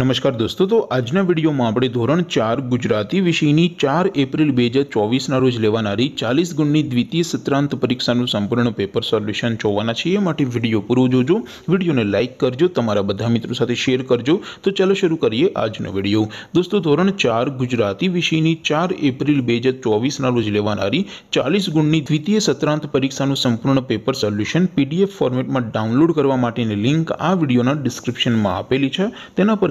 નમસ્કાર દોસ્તો તો આજનો વિડિયો માં આપણે ધોરણ 4 ગુજરાતી વિષયની 4 એપ્રિલ 2024 ના રોજ લેવાણારી 40 ગુણની દ્વિતીય સત્રાંત પરીક્ષાનું સંપૂર્ણ પેપર સોલ્યુશન જોવાના છીએ માટે વિડિયો પૂરું જોજો વિડિયોને લાઈક કરજો તમારા બધા મિત્રો સાથે શેર કરજો તો ચલો શરૂ કરીએ આજનો વિડિયો દોસ્તો ધોરણ 4 ગુજરાતી વિષયની 4 એપ્રિલ 2024 ના રોજ લેવાણારી 40 ગુણની દ્વિતીય સત્રાંત પરીક્ષાનું સંપૂર્ણ પેપર સોલ્યુશન PDF ફોર્મેટમાં ડાઉનલોડ કરવા માટેની લિંક આ વિડિયોના ડિસ્ક્રિપ્શનમાં આપેલી છે તેના પર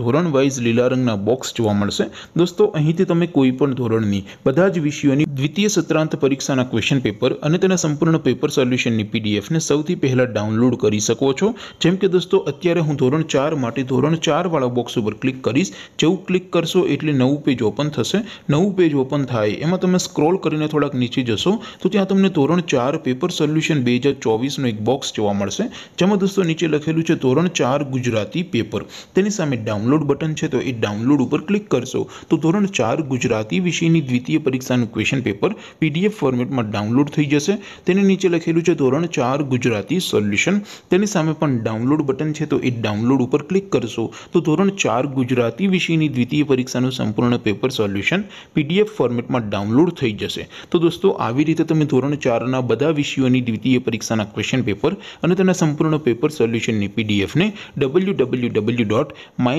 ધોરણ વાઇઝ લીલા રંગના બોક્સ જોવા મળશે દોસ્તો અહીંથી તમે કોઈપણ ધોરણની બધા જ વિષયોની દ્વિતીય સત્રાંત પરીક્ષાના ક્વેશ્ચન પેપર અને તેના સંપૂર્ણ પેપર સોલ્યુશનની પીડીએફ ને સૌથી પહેલા ડાઉનલોડ કરી શકો છો જેમ કે દોસ્તો અત્યારે હું ધોરણ 4 માટે ધોરણ 4 વાળો બોક્સ ઉપર ક્લિક કરીશ જેઉ ક્લિક કરશો એટલે નવું પેજ ઓપન થશે નવું પેજ ઓપન થાય એમાં તમે સ્ક્રોલ કરીને થોડક નીચે જશો તો ત્યાં તમને ધોરણ 4 પેપર સોલ્યુશન 2024 નો એક બોક્સ જોવા મળશે જેમાં દોસ્તો નીચે લખેલું છે ધોરણ 4 ગુજરાતી પેપર તેની સાથે ડાઉનલોડ બટન છે તો ઈ ડાઉનલોડ ઉપર ક્લિક કરશો તો ધોરણ 4 ગુજરાતી વિષયની દ્વિતીય પરીક્ષાનું ક્વેશ્ચન પેપર પીડીએફ ફોર્મેટમાં ડાઉનલોડ થઈ જશે તેની નીચે લખેલું છે ધોરણ 4 ગુજરાતી સોલ્યુશન તેની સામે પણ ડાઉનલોડ બટન છે તો ઈ ડાઉનલોડ ઉપર ક્લિક કરશો તો ધોરણ 4 ગુજરાતી વિષયની દ્વિતીય પરીક્ષાનું સંપૂર્ણ પેપર સોલ્યુશન પીડીએફ ફોર્મેટમાં ડાઉનલોડ થઈ જશે તો દોસ્તો આવી રીતે તમે ધોરણ 4 ના બધા વિષયોની દ્વિતીય પરીક્ષાના ક્વેશ્ચન પેપર અને તેના સંપૂર્ણ પેપર સોલ્યુશનની પીડીએફ ને www.my